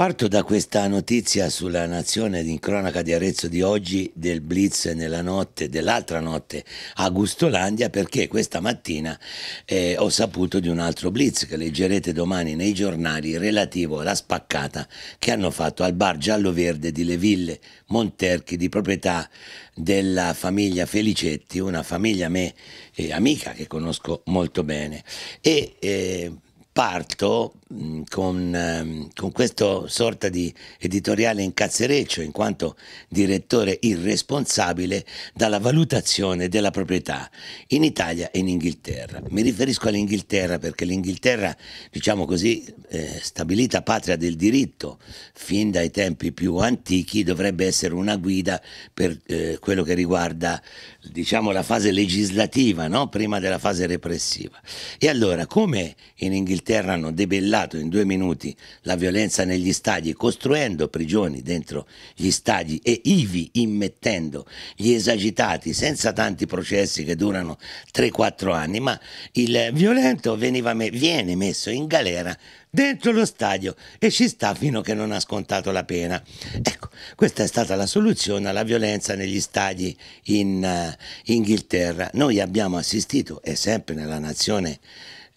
Parto da questa notizia sulla nazione in cronaca di Arezzo di oggi del blitz nella notte, dell'altra notte a Gustolandia perché questa mattina eh, ho saputo di un altro blitz che leggerete domani nei giornali relativo alla spaccata che hanno fatto al bar giallo-verde di Leville Monterchi di proprietà della famiglia Felicetti, una famiglia a me eh, amica che conosco molto bene e eh, parto Mm, con, ehm, con questa sorta di editoriale incazzereccio in quanto direttore irresponsabile dalla valutazione della proprietà in Italia e in Inghilterra. Mi riferisco all'Inghilterra perché l'Inghilterra, diciamo così, eh, stabilita patria del diritto fin dai tempi più antichi, dovrebbe essere una guida per eh, quello che riguarda diciamo, la fase legislativa, no? prima della fase repressiva. E allora, come in Inghilterra hanno debellato affrontato in due minuti la violenza negli stadi costruendo prigioni dentro gli stadi e ivi immettendo gli esagitati senza tanti processi che durano 3-4 anni, ma il violento veniva me viene messo in galera dentro lo stadio e ci sta fino a che non ha scontato la pena. Ecco, questa è stata la soluzione alla violenza negli stadi in uh, Inghilterra. Noi abbiamo assistito, e sempre nella nazione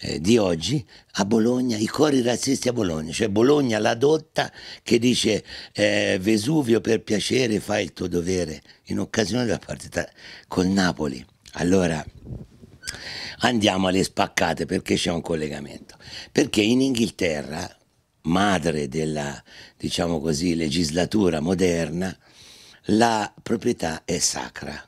eh, di oggi a Bologna, i cori razzisti a Bologna, cioè Bologna la dotta che dice eh, Vesuvio per piacere fai il tuo dovere in occasione della partita con Napoli. Allora andiamo alle spaccate perché c'è un collegamento. Perché in Inghilterra, madre della diciamo così, legislatura moderna, la proprietà è sacra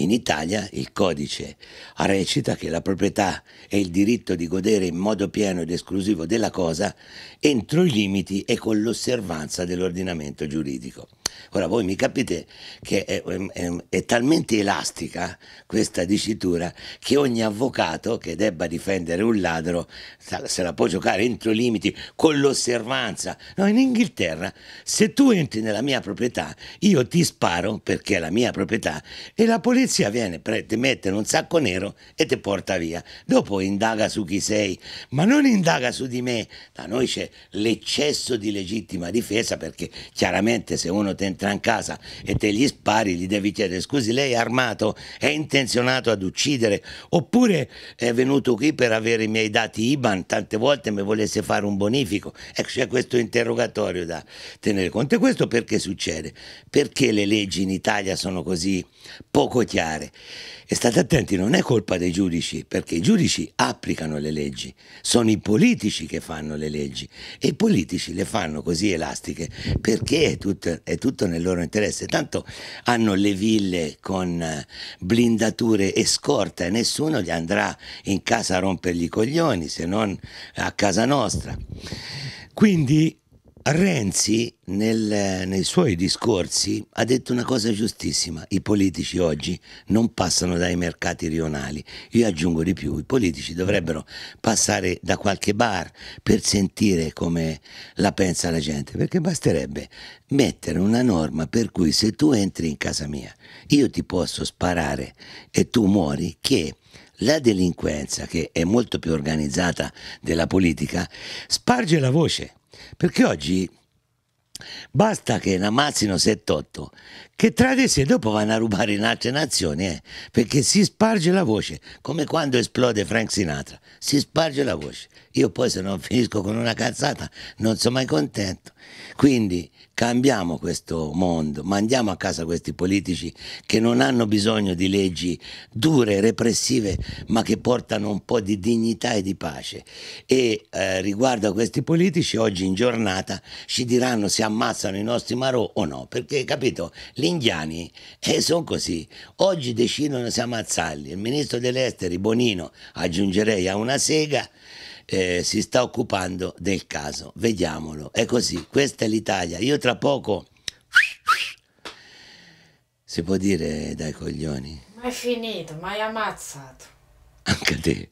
in Italia il codice recita che la proprietà è il diritto di godere in modo pieno ed esclusivo della cosa entro i limiti e con l'osservanza dell'ordinamento giuridico. Ora voi mi capite che è, è, è, talmente elastica questa dicitura che ogni avvocato che debba difendere un ladro se la può giocare entro i limiti con l'osservanza. No, in Inghilterra se tu entri nella mia proprietà io ti sparo perché è la mia proprietà e la polizia polizia viene, ti mette in un sacco nero e ti porta via. Dopo indaga su chi sei, ma non indaga su di me. Da noi c'è l'eccesso di legittima difesa perché chiaramente se uno ti entra in casa e te gli spari, gli devi chiedere scusi, lei è armato, è intenzionato ad uccidere oppure è venuto qui per avere i miei dati IBAN, tante volte mi volesse fare un bonifico. Ecco, c'è questo interrogatorio da tenere conto. E questo perché succede? Perché le leggi in Italia sono così poco chiare? chiare. E state attenti, non è colpa dei giudici, perché i giudici applicano le leggi, sono i politici che fanno le leggi e i politici le fanno così elastiche perché è tutto, è tutto nel loro interesse. Tanto hanno le ville con eh, blindature e scorta e nessuno gli andrà in casa a rompergli i coglioni se non a casa nostra. Quindi Renzi nel, nei suoi discorsi ha detto una cosa giustissima, i politici oggi non passano dai mercati rionali, io aggiungo di più, i politici dovrebbero passare da qualche bar per sentire come la pensa la gente, perché basterebbe mettere una norma per cui se tu entri in casa mia io ti posso sparare e tu muori che la delinquenza, che è molto più organizzata della politica, sparge la voce perché oggi basta che ne ammazzino 7-8 che tra di sé dopo vanno a rubare in altre nazioni eh, perché si sparge la voce come quando esplode Frank Sinatra si sparge la voce io poi se non finisco con una cazzata non sono mai contento. Quindi cambiamo questo mondo, mandiamo a casa questi politici che non hanno bisogno di leggi dure, repressive, ma che portano un po' di dignità e di pace. E eh, riguardo a questi politici, oggi in giornata ci diranno se ammazzano i nostri marò o no, perché capito, gli indiani eh, sono così, oggi decidono se ammazzarli. Il ministro degli esteri Bonino, aggiungerei a una sega, eh, si sta occupando del caso. Vediamolo. È così, questa è l'Italia. Io tra poco... Si può dire dai coglioni? Ma è finito, ma hai ammazzato. Anche te.